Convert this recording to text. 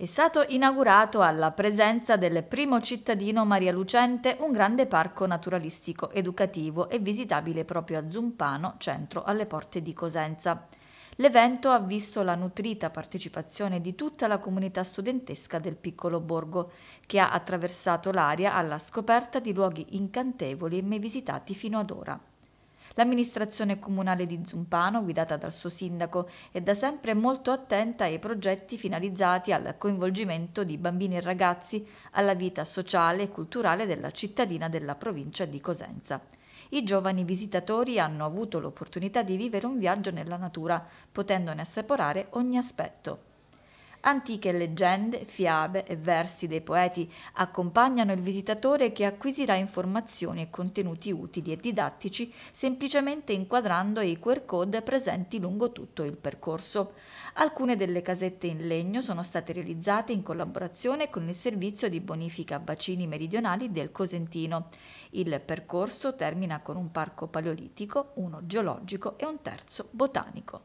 è stato inaugurato alla presenza del primo cittadino Maria Lucente un grande parco naturalistico educativo e visitabile proprio a Zumpano, centro alle porte di Cosenza. L'evento ha visto la nutrita partecipazione di tutta la comunità studentesca del piccolo borgo, che ha attraversato l'area alla scoperta di luoghi incantevoli e mai visitati fino ad ora l'amministrazione comunale di Zumpano, guidata dal suo sindaco, è da sempre molto attenta ai progetti finalizzati al coinvolgimento di bambini e ragazzi alla vita sociale e culturale della cittadina della provincia di Cosenza. I giovani visitatori hanno avuto l'opportunità di vivere un viaggio nella natura, potendone assaporare ogni aspetto. Antiche leggende, fiabe e versi dei poeti accompagnano il visitatore che acquisirà informazioni e contenuti utili e didattici semplicemente inquadrando i QR code presenti lungo tutto il percorso. Alcune delle casette in legno sono state realizzate in collaborazione con il servizio di bonifica bacini meridionali del Cosentino. Il percorso termina con un parco paleolitico, uno geologico e un terzo botanico.